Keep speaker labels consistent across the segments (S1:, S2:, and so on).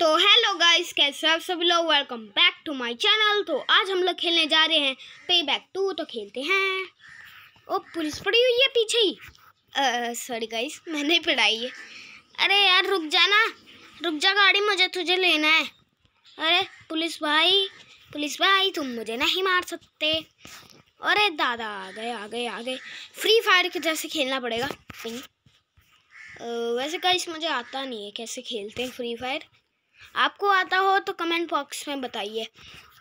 S1: तो hello guys कैसे आप सभी लोग welcome back to my channel तो आज हम लोग खेलने जा रहे हैं पे बैक टू तो खेलते हैं ओ पुलिस पड़ी हुई है पीछे ही सॉरी गाइस मैंने पढ़ाई है अरे यार रुक जाना रुक जा गाड़ी मुझे तुझे लेना है अरे पुलिस भाई पुलिस भाई तुम मुझे नहीं मार सकते अरे दादा आ गए आ गए आ गए फ्री फायर की जैसे खेलना पड़ेगा वैसे गाइस मुझे आता नहीं है कैसे खेलते हैं फ्री फायर आपको आता हो तो कमेंट बॉक्स में बताइए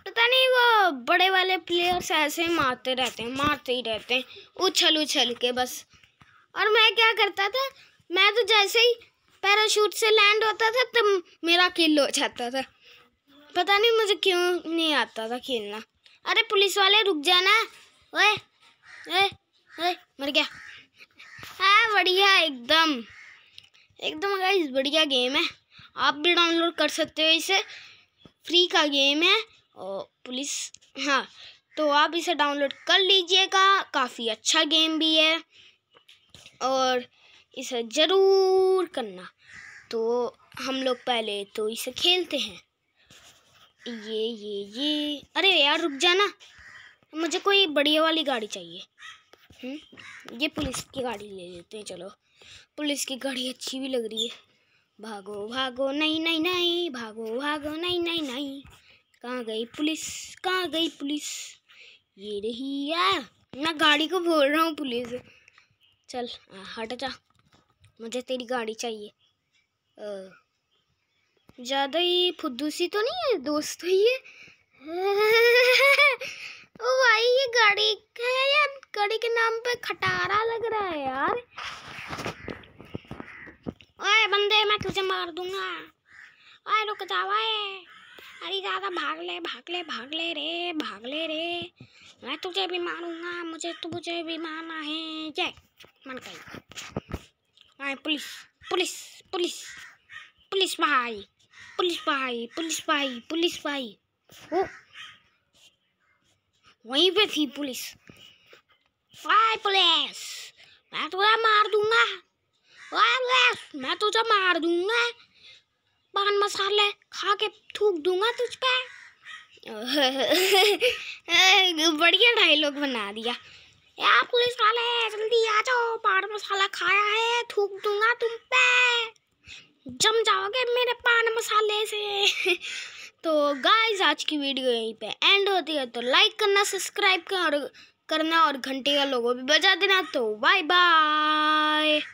S1: पता नहीं वो बड़े वाले प्लेयर्स ऐसे मारते रहते हैं मारते ही रहते हैं उछल उछल के बस और मैं क्या करता था मैं तो जैसे ही पैराशूट से लैंड होता था तब मेरा किल हो जाता था पता नहीं मुझे क्यों नहीं आता था खेलना अरे पुलिस वाले रुक जाना ओए ओए ओए मर गया हाँ बढ़िया एकदम एकदम गाइस बढ़िया गेम है आप भी डाउनलोड कर सकते हो इसे फ्री का गेम है और पुलिस हाँ तो आप इसे डाउनलोड कर लीजिएगा काफ़ी अच्छा गेम भी है और इसे ज़रूर करना तो हम लोग पहले तो इसे खेलते हैं ये ये ये अरे यार रुक जाना मुझे कोई बढ़िया वाली गाड़ी चाहिए हुँ? हम्म, ये पुलिस की गाड़ी ले लेते हैं चलो पुलिस की गाड़ी अच्छी भी लग रही है भागो भागो नहीं नहीं नहीं भागो भागो नहीं नहीं नहीं कहाँ गई पुलिस कहाँ गई पुलिस ये रही यार मैं गाड़ी को बोल रहा हूँ पुलिस चल हट जा मुझे तेरी गाड़ी चाहिए ज़्यादा ही फुद्दूसी तो नहीं है ही तो ये ओ भाई ये गाड़ी है यार गाड़ी के नाम पे खटारा लग रहा है यार अरे मैं तुझे मार दूंगा आए रुक जाओ अरे दादा भाग ले भाग ले भाग ले रे भाग ले रे मैं तुझे भी मारूंगा मुझे तुझे भी मारना है जय मन कही आए पुलिस पुलिस पुलिस पुलिस भाई पुलिस भाई पुलिस भाई पुलिस भाई ओ वहीं पे थी पुलिस आए पुलिस मैं तुझे मार दूंगा मैं तुझे मार दूंगा पान मसाले खा के थूक दूंगा तुझ पे बढ़िया डायलॉग बना दिया यार पुलिस वाले जल्दी आ जाओ पान मसाला खाया है थूक दूंगा तुम पे जम जाओगे मेरे पान मसाले से तो गाइस आज की वीडियो यहीं पे एंड होती है तो लाइक करना सब्सक्राइब करना और घंटे का लोगों भी बजा देना तो बाय बाय